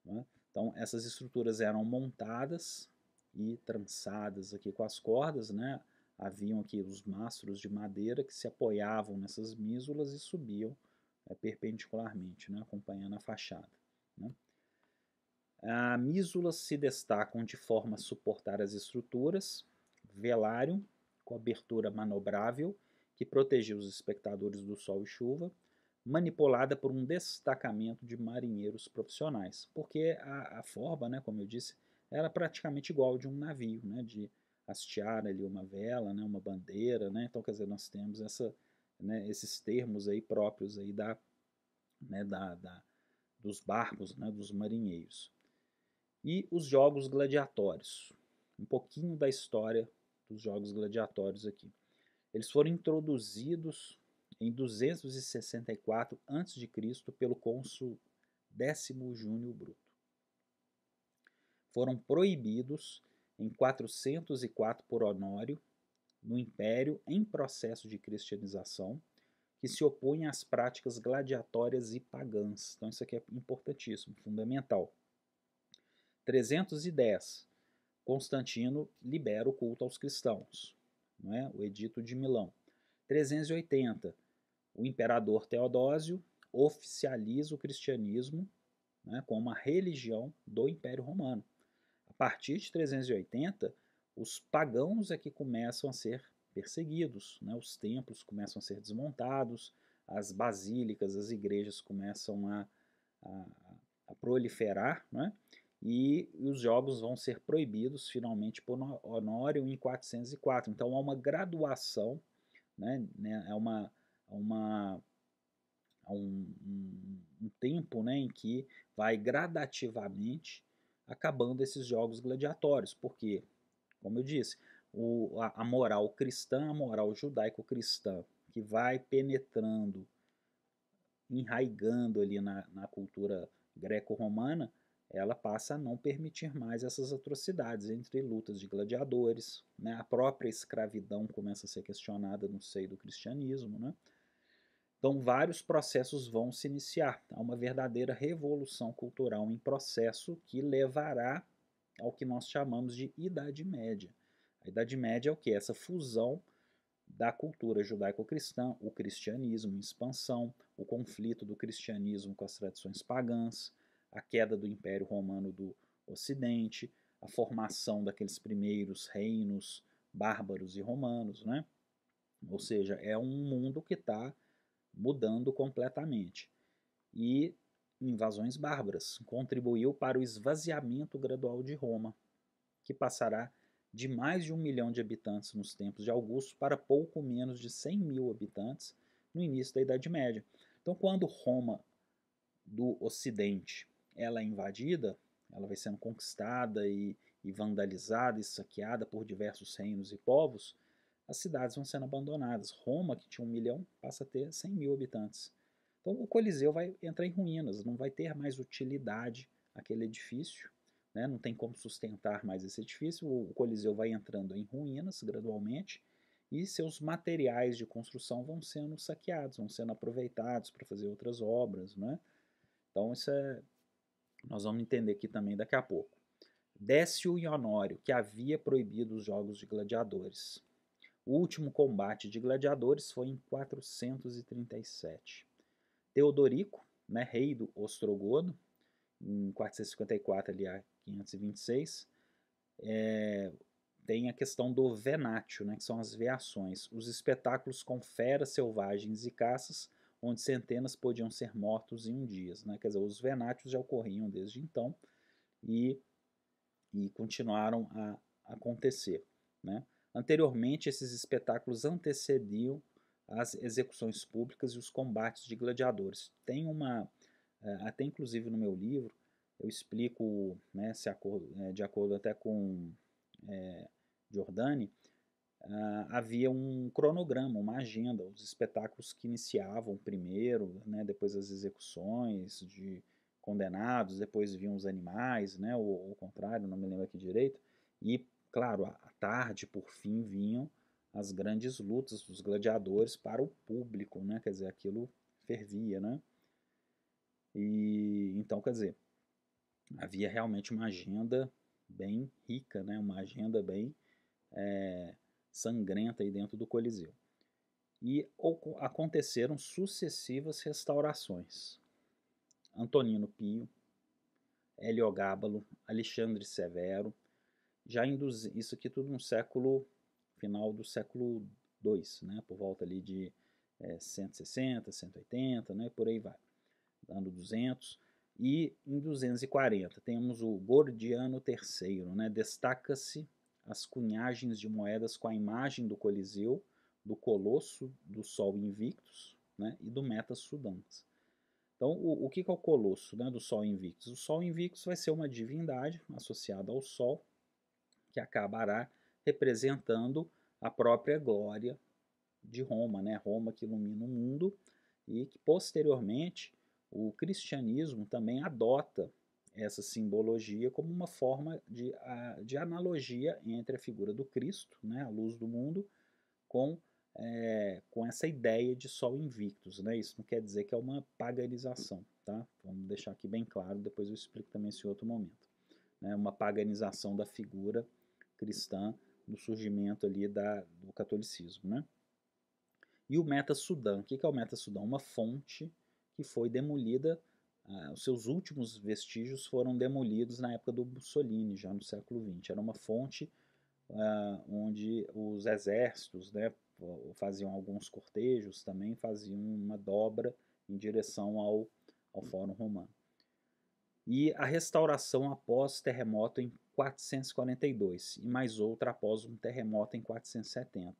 Né? Então, essas estruturas eram montadas e trançadas aqui com as cordas, né? haviam aqui os mastros de madeira que se apoiavam nessas mísulas e subiam né, perpendicularmente, né, acompanhando a fachada. Né. As mísulas se destacam de forma a suportar as estruturas, velário, cobertura manobrável, que protegia os espectadores do sol e chuva, manipulada por um destacamento de marinheiros profissionais, porque a, a forma, né, como eu disse, era praticamente igual de um navio, né, de hastear ali uma vela, né, uma bandeira, né, então quer dizer nós temos essa, né, esses termos aí próprios aí da, né, da, da dos barcos, né, dos marinheiros e os jogos gladiatórios, um pouquinho da história dos jogos gladiatórios aqui. Eles foram introduzidos em 264 a.C. pelo cônsul Décimo Júnior Bruto. Foram proibidos em 404 por Honório no Império em processo de cristianização, que se opõe às práticas gladiatórias e pagãs. Então isso aqui é importantíssimo, fundamental. 310 Constantino libera o culto aos cristãos, não é? o Edito de Milão. 380, o imperador Teodósio oficializa o cristianismo né, como a religião do Império Romano. A partir de 380, os pagãos é que começam a ser perseguidos, né? os templos começam a ser desmontados, as basílicas, as igrejas começam a, a, a proliferar, é? e os jogos vão ser proibidos finalmente por Honório em 404. Então há uma graduação, né, né, é uma, é uma é um, um, tempo né, em que vai gradativamente acabando esses jogos gladiatórios, porque, como eu disse, o, a, a moral cristã, a moral judaico-cristã, que vai penetrando, enraigando ali na, na cultura greco-romana, ela passa a não permitir mais essas atrocidades entre lutas de gladiadores, né? a própria escravidão começa a ser questionada no seio do cristianismo. Né? Então, vários processos vão se iniciar. Há uma verdadeira revolução cultural em processo que levará ao que nós chamamos de Idade Média. A Idade Média é o que? Essa fusão da cultura judaico-cristã, o cristianismo em expansão, o conflito do cristianismo com as tradições pagãs, a queda do Império Romano do Ocidente, a formação daqueles primeiros reinos bárbaros e romanos, né? Ou seja, é um mundo que está mudando completamente. E invasões bárbaras contribuiu para o esvaziamento gradual de Roma, que passará de mais de um milhão de habitantes nos tempos de Augusto para pouco menos de 100 mil habitantes no início da Idade Média. Então, quando Roma do Ocidente ela é invadida, ela vai sendo conquistada e, e vandalizada e saqueada por diversos reinos e povos, as cidades vão sendo abandonadas. Roma, que tinha um milhão, passa a ter 100 mil habitantes. Então o Coliseu vai entrar em ruínas, não vai ter mais utilidade aquele edifício, né? não tem como sustentar mais esse edifício. O Coliseu vai entrando em ruínas gradualmente e seus materiais de construção vão sendo saqueados, vão sendo aproveitados para fazer outras obras. Né? Então isso é nós vamos entender aqui também daqui a pouco. Décio e Honório, que havia proibido os jogos de gladiadores. O último combate de gladiadores foi em 437. Teodorico, né, rei do Ostrogodo, em 454 ali a 526, é, tem a questão do venatio, né, que são as veações, os espetáculos com feras selvagens e caças onde centenas podiam ser mortos em um dia. Né? Quer dizer, os venátios já ocorriam desde então e, e continuaram a acontecer. Né? Anteriormente, esses espetáculos antecediam as execuções públicas e os combates de gladiadores. Tem uma, é, até inclusive no meu livro, eu explico, né, se acordo, é, de acordo até com é, Giordani, Uh, havia um cronograma, uma agenda, os espetáculos que iniciavam primeiro, né, depois as execuções de condenados, depois vinham os animais, né, ou o contrário, não me lembro aqui direito, e, claro, à tarde, por fim, vinham as grandes lutas dos gladiadores para o público, né, quer dizer, aquilo fervia, né, e, então, quer dizer, havia realmente uma agenda bem rica, né, uma agenda bem... É, sangrenta aí dentro do Coliseu. E aconteceram sucessivas restaurações. Antonino Pio, Heliogábalo, Alexandre Severo, já induz... isso aqui tudo no século final do século II, né, por volta ali de é, 160, 180, né, por aí vai, ano 200. E em 240 temos o Gordiano III, né, destaca-se as cunhagens de moedas com a imagem do Coliseu, do Colosso, do Sol Invictus né, e do Meta Então, o, o que, que é o Colosso né, do Sol Invictus? O Sol Invictus vai ser uma divindade associada ao Sol, que acabará representando a própria glória de Roma, né? Roma que ilumina o mundo e que posteriormente o cristianismo também adota essa simbologia como uma forma de, de analogia entre a figura do Cristo, né, a luz do mundo, com, é, com essa ideia de sol invictus. Né? Isso não quer dizer que é uma paganização, tá? Vamos deixar aqui bem claro, depois eu explico também esse outro momento. Né? Uma paganização da figura cristã no surgimento ali da, do catolicismo, né? E o Meta Sudã, o que é o Meta Sudã? Uma fonte que foi demolida ah, os seus últimos vestígios foram demolidos na época do Mussolini, já no século XX. Era uma fonte ah, onde os exércitos né, faziam alguns cortejos, também faziam uma dobra em direção ao, ao Fórum Romano. E a restauração após terremoto em 442 e mais outra após um terremoto em 470.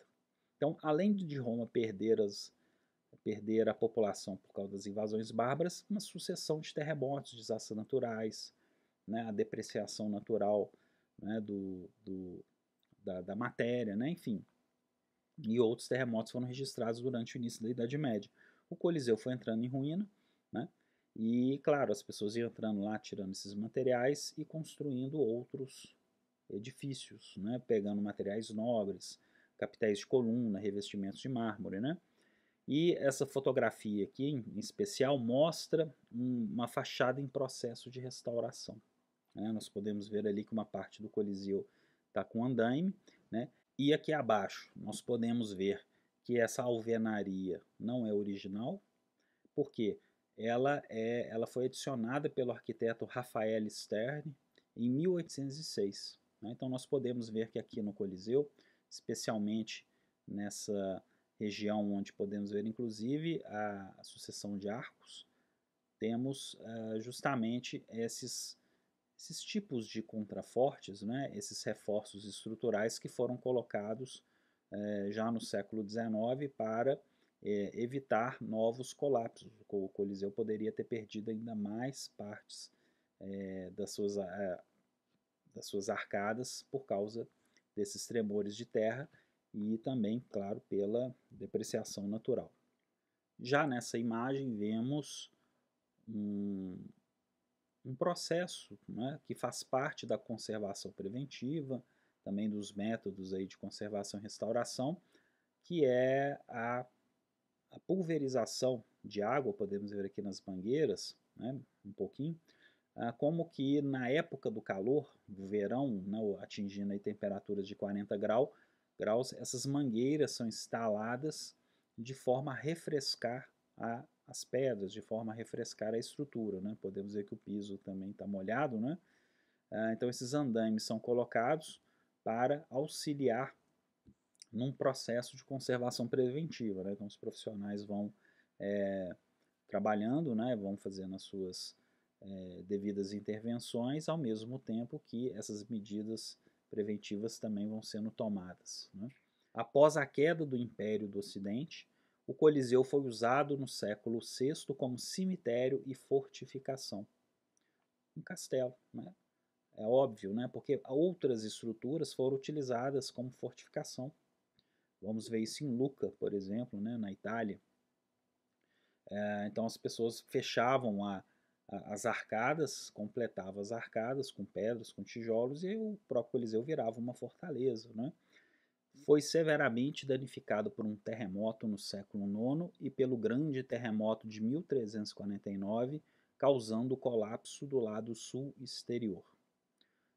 Então, além de Roma perder as perder a população por causa das invasões bárbaras, uma sucessão de terremotos, desastres naturais, né, a depreciação natural né, do, do, da, da, matéria, né, enfim. E outros terremotos foram registrados durante o início da Idade Média. O Coliseu foi entrando em ruína, né, e, claro, as pessoas iam entrando lá, tirando esses materiais e construindo outros edifícios, né, pegando materiais nobres, capitéis de coluna, revestimentos de mármore, né? E essa fotografia aqui, em especial, mostra uma fachada em processo de restauração. Né? Nós podemos ver ali que uma parte do Coliseu está com andaime, né? e aqui abaixo nós podemos ver que essa alvenaria não é original, porque ela, é, ela foi adicionada pelo arquiteto Rafael Stern em 1806. Né? Então nós podemos ver que aqui no Coliseu, especialmente nessa região onde podemos ver, inclusive, a, sucessão de arcos, temos uh, justamente esses, esses tipos de contrafortes, né, esses reforços estruturais que foram colocados uh, já no século XIX para uh, evitar novos colapsos. O Coliseu poderia ter perdido ainda mais partes das, suas, das suas arcadas por causa desses tremores de terra e também, claro, pela depreciação natural. Já nessa imagem vemos um, um processo né, que faz parte da conservação preventiva, também dos métodos aí de conservação e restauração, que é a, a pulverização de água, podemos ver aqui nas mangueiras, né, um pouquinho, ah, como que na época do calor, do verão, né, atingindo aí temperaturas de 40 graus, graus, essas mangueiras são instaladas de forma a refrescar a, as pedras, de forma a refrescar a estrutura. Né? Podemos ver que o piso também está molhado, né? Ah, então esses andaimes são colocados para auxiliar num processo de conservação preventiva. Né? Então os profissionais vão é, trabalhando, né? vão fazendo as suas é, devidas intervenções, ao mesmo tempo que essas medidas preventivas também vão sendo tomadas. Né? Após a queda do Império do Ocidente, o Coliseu foi usado no século VI como cemitério e fortificação. Um castelo, né? é óbvio, né? porque outras estruturas foram utilizadas como fortificação. Vamos ver isso em Luca, por exemplo, né? na Itália. É, então as pessoas fechavam a, as arcadas, completava as arcadas com pedras, com tijolos, e o próprio Coliseu virava uma fortaleza. Né? Foi severamente danificado por um terremoto no século IX e pelo grande terremoto de 1349, causando o colapso do lado sul exterior.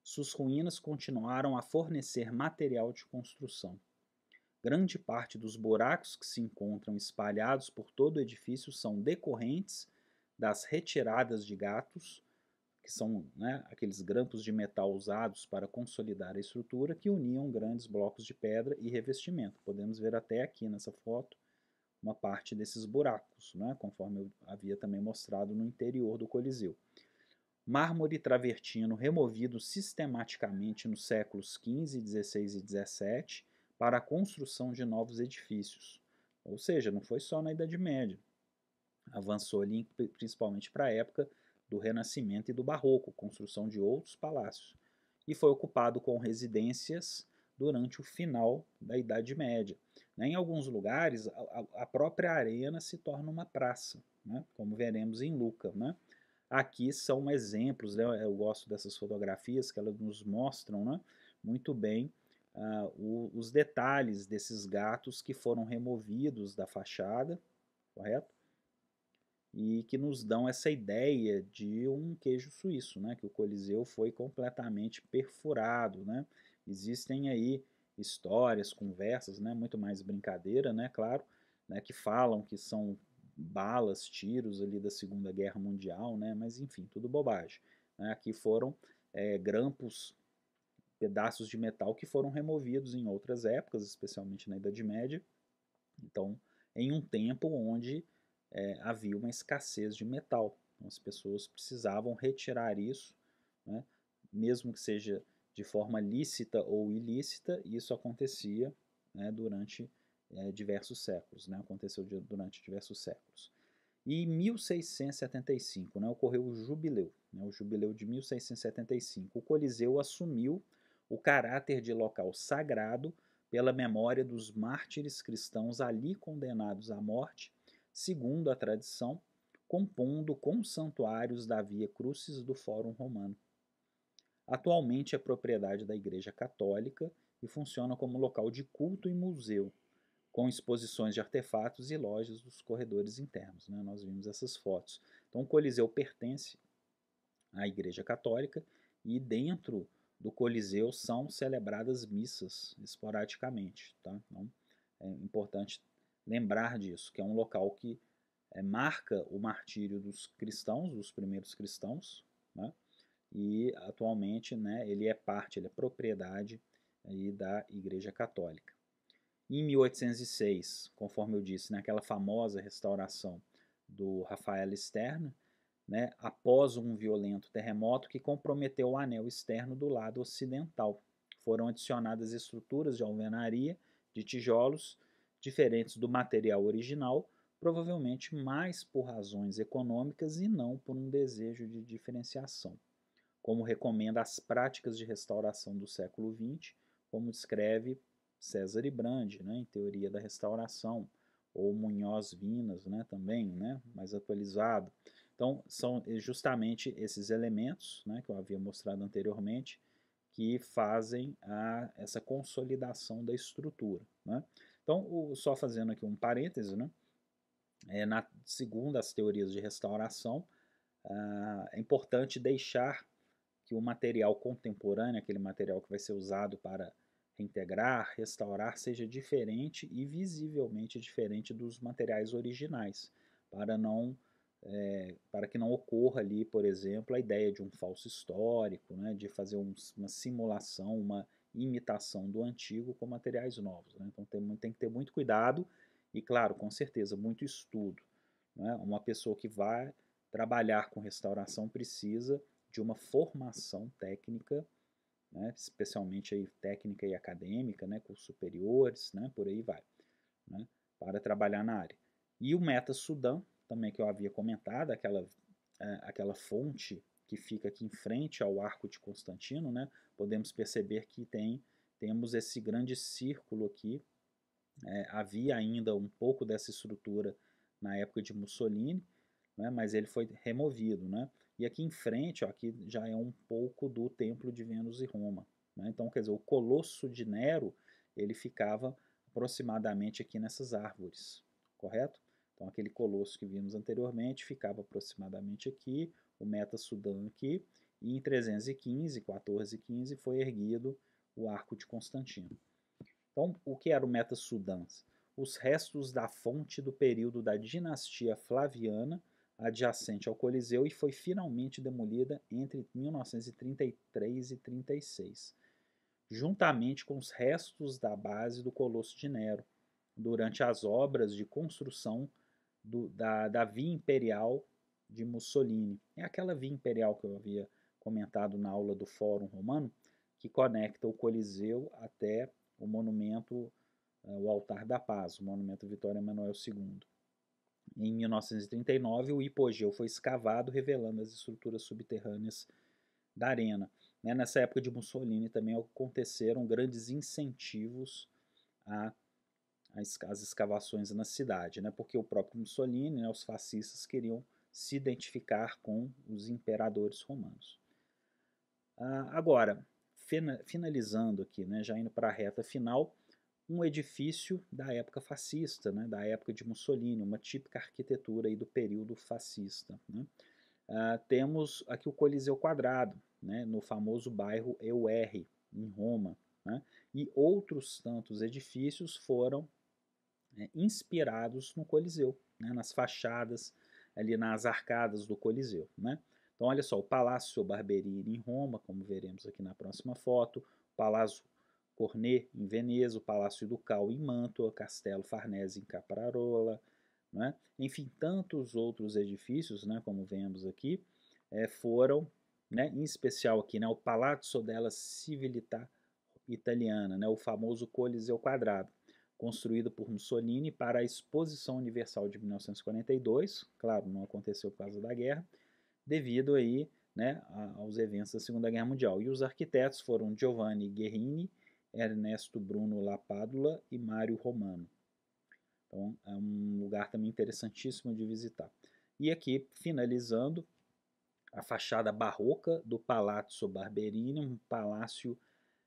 Suas ruínas continuaram a fornecer material de construção. Grande parte dos buracos que se encontram espalhados por todo o edifício são decorrentes das retiradas de gatos, que são né, aqueles grampos de metal usados para consolidar a estrutura, que uniam grandes blocos de pedra e revestimento. Podemos ver até aqui nessa foto uma parte desses buracos, né, conforme eu havia também mostrado no interior do Coliseu. Mármore travertino removido sistematicamente nos séculos XV, XVI e XVII para a construção de novos edifícios. Ou seja, não foi só na Idade Média avançou ali principalmente para a época do Renascimento e do Barroco, construção de outros palácios, e foi ocupado com residências durante o final da Idade Média. Né? Em alguns lugares, a própria arena se torna uma praça, né? como veremos em Luca. Né? Aqui são exemplos, né? eu gosto dessas fotografias que elas nos mostram né? muito bem uh, os detalhes desses gatos que foram removidos da fachada, correto? e que nos dão essa ideia de um queijo suíço, né? que o Coliseu foi completamente perfurado. Né? Existem aí histórias, conversas, né? muito mais brincadeira, né? claro, né? que falam que são balas, tiros ali da Segunda Guerra Mundial, né? mas enfim, tudo bobagem. Né? Aqui foram é, grampos, pedaços de metal que foram removidos em outras épocas, especialmente na Idade Média. Então, em um tempo onde é, havia uma escassez de metal. Então, as pessoas precisavam retirar isso, né, mesmo que seja de forma lícita ou ilícita, e isso acontecia né, durante é, diversos séculos. Né, aconteceu durante diversos séculos. E em 1675 né, ocorreu o jubileu, né, o jubileu de 1675. O Coliseu assumiu o caráter de local sagrado pela memória dos mártires cristãos ali condenados à morte segundo a tradição, compondo com os santuários da Via Crucis do Fórum Romano. Atualmente é propriedade da Igreja Católica e funciona como local de culto e museu, com exposições de artefatos e lojas dos corredores internos. Né? Nós vimos essas fotos. Então, o Coliseu pertence à Igreja Católica e dentro do Coliseu são celebradas missas esporadicamente. Tá? Então, é importante lembrar disso, que é um local que é, marca o martírio dos cristãos, dos primeiros cristãos, né? e atualmente né, ele é parte, ele é propriedade aí, da Igreja Católica. Em 1806, conforme eu disse, naquela né, famosa restauração do Rafael Stern, né, após um violento terremoto que comprometeu o anel externo do lado ocidental. Foram adicionadas estruturas de alvenaria, de tijolos, diferentes do material original, provavelmente mais por razões econômicas e não por um desejo de diferenciação, como recomenda as práticas de restauração do século XX, como descreve César e Brand, né, em Teoria da Restauração, ou Munhoz Vinas né, também, né, mais atualizado. Então, são eh, justamente esses elementos né, que eu havia mostrado anteriormente que fazem a, essa consolidação da estrutura. Né? Então, o, só fazendo aqui um parêntese, né? É, na, segundo as teorias de restauração, ah, é importante deixar que o material contemporâneo, aquele material que vai ser usado para reintegrar, restaurar, seja diferente e visivelmente diferente dos materiais originais, para não é, para que não ocorra ali, por exemplo, a ideia de um falso histórico, né, de fazer um, uma simulação, uma imitação do antigo com materiais novos. Né? Então tem, tem, que ter muito cuidado e, claro, com certeza, muito estudo. Né? Uma pessoa que vai trabalhar com restauração precisa de uma formação técnica, né? especialmente aí, técnica e acadêmica, né? cursos superiores, né? por aí vai, né? para trabalhar na área. E o Meta Sudão, também que eu havia comentado, aquela, é, aquela fonte que fica aqui em frente ao Arco de Constantino, né, podemos perceber que tem, temos esse grande círculo aqui. É, havia ainda um pouco dessa estrutura na época de Mussolini, né, mas ele foi removido. Né? E aqui em frente, ó, aqui já é um pouco do Templo de Vênus e Roma. Né? Então, quer dizer, o Colosso de Nero ele ficava aproximadamente aqui nessas árvores, correto? Então, aquele colosso que vimos anteriormente ficava aproximadamente aqui, o Meta Sudão aqui, e em 315, 14 15 foi erguido o Arco de Constantino. Então, o que era o Meta Sudão? Os restos da fonte do período da dinastia Flaviana, adjacente ao Coliseu, e foi finalmente demolida entre 1933 e 36, juntamente com os restos da base do Colosso de Nero, durante as obras de construção do, da, da Via Imperial de Mussolini. É aquela via imperial que eu havia comentado na aula do Fórum Romano, que conecta o Coliseu até o monumento, eh, o Altar da Paz, o monumento Vitória Emanuel II. Em 1939, o hipogeu foi escavado, revelando as estruturas subterrâneas da arena. Né? Nessa época de Mussolini também aconteceram grandes incentivos a as escavações na cidade, né? porque o próprio Mussolini, né, os fascistas queriam se identificar com os imperadores romanos. Ah, agora, finalizando aqui, né, já indo para a reta final, um edifício da época fascista, né, da época de Mussolini, uma típica arquitetura aí do período fascista. Né. Ah, temos aqui o Coliseu Quadrado, né, no famoso bairro EUR, em Roma, né, e outros tantos edifícios foram né, inspirados no Coliseu, né, nas fachadas ali nas arcadas do Coliseu. Né? Então, olha só, o Palácio Barberini em Roma, como veremos aqui na próxima foto, o Palácio Cornet em Veneza, o Palácio Ducal em Mantua, Castelo Farnese em Caprarola, né? enfim, tantos outros edifícios, né, como vemos aqui, é, foram, né, em especial aqui, né, o Palazzo della Civiltà Italiana, né, o famoso Coliseu Quadrado, construído por Mussolini para a Exposição Universal de 1942, claro, não aconteceu por causa da guerra, devido aí, né, aos eventos da Segunda Guerra Mundial. E os arquitetos foram Giovanni Guerrini, Ernesto Bruno Lapadula e Mário Romano. Então, é um lugar também interessantíssimo de visitar. E aqui, finalizando, a fachada barroca do Palazzo Barberini, um palácio,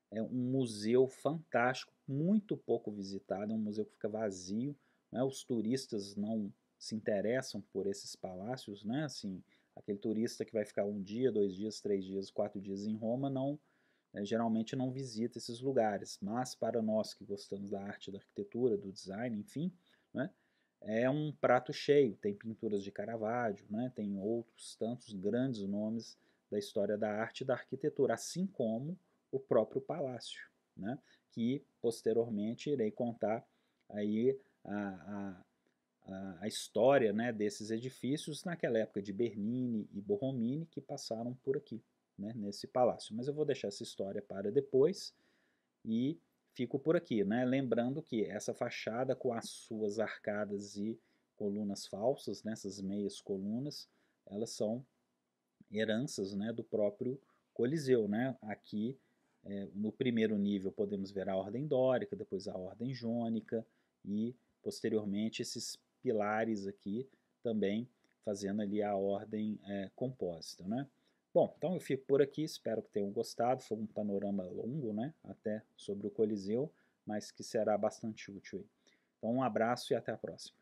é um museu fantástico muito pouco visitado, é um museu que fica vazio, né? os turistas não se interessam por esses palácios, né? Assim, aquele turista que vai ficar um dia, dois dias, três dias, quatro dias em Roma não né, geralmente não visita esses lugares. Mas para nós que gostamos da arte, da arquitetura, do design, enfim, né? É um prato cheio. Tem pinturas de Caravaggio, né? Tem outros tantos grandes nomes da história da arte e da arquitetura, assim como o próprio palácio, né? que posteriormente irei contar aí a, a, a história né, desses edifícios naquela época de Bernini e Borromini que passaram por aqui, né, nesse palácio. Mas eu vou deixar essa história para depois e fico por aqui, né? Lembrando que essa fachada com as suas arcadas e colunas falsas, né? essas meias colunas, elas são heranças, né, do próprio Coliseu, né? Aqui é, no primeiro nível podemos ver a ordem dórica, depois a ordem jônica e posteriormente esses pilares aqui também fazendo ali a ordem é, compósita, né? Bom, então eu fico por aqui, espero que tenham gostado, foi um panorama longo, né, até sobre o Coliseu, mas que será bastante útil. Então um abraço e até a próxima.